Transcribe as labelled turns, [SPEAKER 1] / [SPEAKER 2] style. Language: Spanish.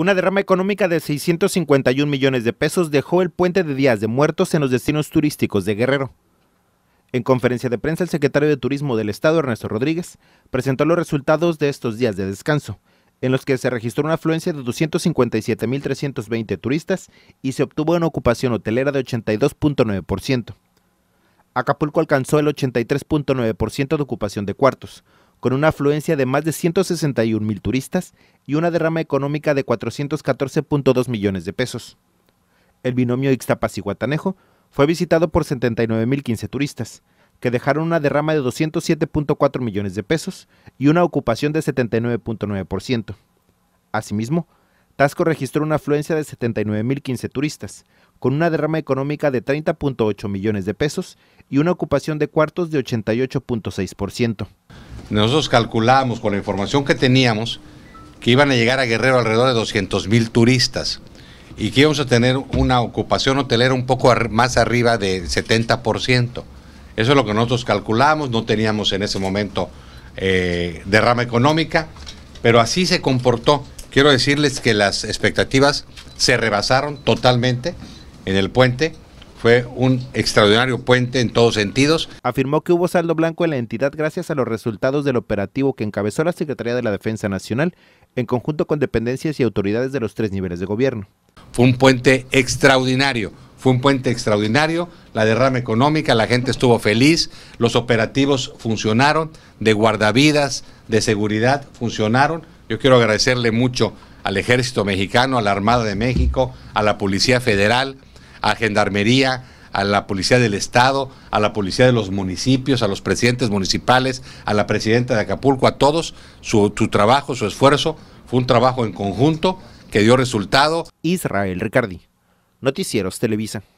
[SPEAKER 1] Una derrama económica de 651 millones de pesos dejó el puente de días de muertos en los destinos turísticos de Guerrero. En conferencia de prensa, el secretario de Turismo del Estado, Ernesto Rodríguez, presentó los resultados de estos días de descanso, en los que se registró una afluencia de 257.320 turistas y se obtuvo una ocupación hotelera de 82.9%. Acapulco alcanzó el 83.9% de ocupación de cuartos, con una afluencia de más de 161 mil turistas y una derrama económica de 414.2 millones de pesos. El binomio Ixtapas y Guatanejo fue visitado por 79.015 turistas, que dejaron una derrama de 207.4 millones de pesos y una ocupación de 79.9%. Asimismo, Tasco registró una afluencia de 79.015 turistas, con una derrama económica de 30.8 millones de pesos y una ocupación de cuartos de 88.6%.
[SPEAKER 2] Nosotros calculamos con la información que teníamos que iban a llegar a Guerrero alrededor de 200 mil turistas y que íbamos a tener una ocupación hotelera un poco más arriba del 70%. Eso es lo que nosotros calculamos, no teníamos en ese momento eh, derrama económica, pero así se comportó. Quiero decirles que las expectativas se rebasaron totalmente en el puente fue un extraordinario puente en todos sentidos. Afirmó que hubo saldo blanco en la entidad gracias a los
[SPEAKER 1] resultados del operativo que encabezó la Secretaría de la Defensa Nacional en conjunto con dependencias y autoridades
[SPEAKER 2] de los tres niveles de gobierno. Fue un puente extraordinario, fue un puente extraordinario, la derrama económica, la gente estuvo feliz, los operativos funcionaron, de guardavidas, de seguridad funcionaron. Yo quiero agradecerle mucho al ejército mexicano, a la Armada de México, a la Policía Federal, a Gendarmería, a la Policía del Estado, a la Policía de los municipios, a los presidentes municipales, a la presidenta de Acapulco, a todos, su, trabajo, su esfuerzo, fue un trabajo en conjunto que dio resultado. Israel Ricardi, Noticieros Televisa.